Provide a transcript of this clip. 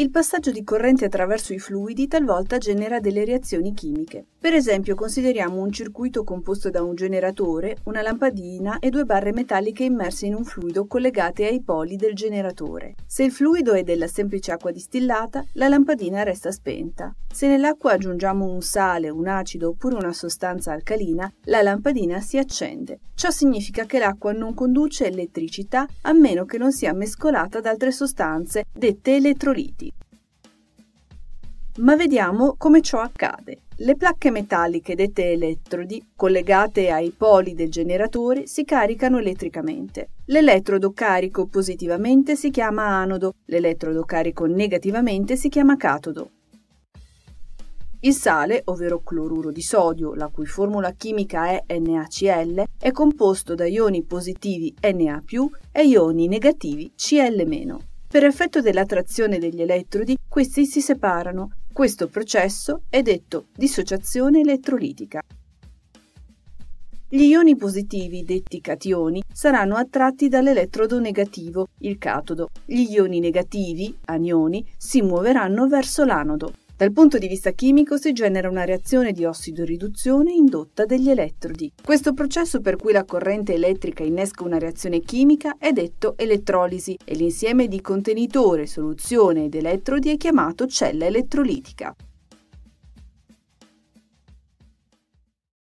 Il passaggio di corrente attraverso i fluidi talvolta genera delle reazioni chimiche. Per esempio consideriamo un circuito composto da un generatore, una lampadina e due barre metalliche immerse in un fluido collegate ai poli del generatore. Se il fluido è della semplice acqua distillata, la lampadina resta spenta. Se nell'acqua aggiungiamo un sale, un acido oppure una sostanza alcalina, la lampadina si accende. Ciò significa che l'acqua non conduce elettricità a meno che non sia mescolata ad altre sostanze, dette elettroliti. Ma vediamo come ciò accade. Le placche metalliche dette elettrodi, collegate ai poli del generatore, si caricano elettricamente. L'elettrodo carico positivamente si chiama anodo, l'elettrodo carico negativamente si chiama catodo. Il sale, ovvero cloruro di sodio, la cui formula chimica è NaCl, è composto da ioni positivi Na+, e ioni negativi Cl-. Per effetto della trazione degli elettrodi, questi si separano questo processo è detto dissociazione elettrolitica. Gli ioni positivi, detti cationi, saranno attratti dall'elettrodo negativo, il catodo. Gli ioni negativi, anioni, si muoveranno verso l'anodo. Dal punto di vista chimico si genera una reazione di ossidoriduzione indotta degli elettrodi. Questo processo per cui la corrente elettrica innesca una reazione chimica è detto elettrolisi e l'insieme di contenitore, soluzione ed elettrodi è chiamato cella elettrolitica.